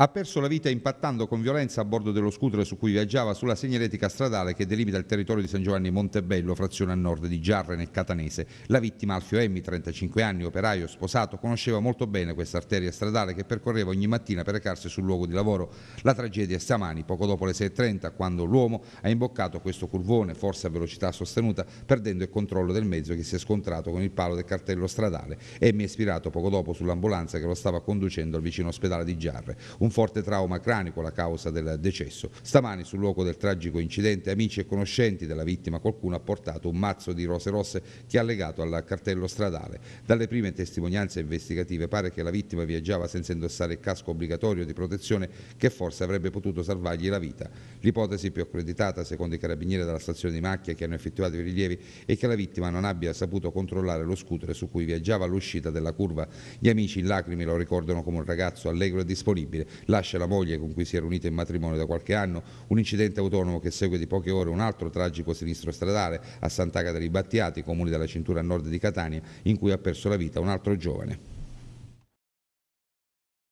ha perso la vita impattando con violenza a bordo dello scooter su cui viaggiava sulla segnaletica stradale che delimita il territorio di San Giovanni Montebello, frazione a nord di Giarre nel Catanese. La vittima Alfio Emmi, 35 anni, operaio sposato, conosceva molto bene questa arteria stradale che percorreva ogni mattina per recarsi sul luogo di lavoro. La tragedia è stamani, poco dopo le 6.30, quando l'uomo ha imboccato questo curvone, forse a velocità sostenuta, perdendo il controllo del mezzo che si è scontrato con il palo del cartello stradale. Emmi è ispirato poco dopo sull'ambulanza che lo stava conducendo al vicino ospedale di Giarre. Un un forte trauma cranico la causa del decesso. Stamani sul luogo del tragico incidente amici e conoscenti della vittima qualcuno ha portato un mazzo di rose rosse che ha legato al cartello stradale. Dalle prime testimonianze investigative pare che la vittima viaggiava senza indossare il casco obbligatorio di protezione che forse avrebbe potuto salvargli la vita. L'ipotesi più accreditata secondo i carabinieri della stazione di Macchia che hanno effettuato i rilievi è che la vittima non abbia saputo controllare lo scooter su cui viaggiava all'uscita della curva. Gli amici in lacrime lo ricordano come un ragazzo allegro e disponibile lascia la moglie con cui si era unita in matrimonio da qualche anno, un incidente autonomo che segue di poche ore un altro tragico sinistro stradale a Sant'Agata di Battiati, comune della cintura a nord di Catania, in cui ha perso la vita un altro giovane.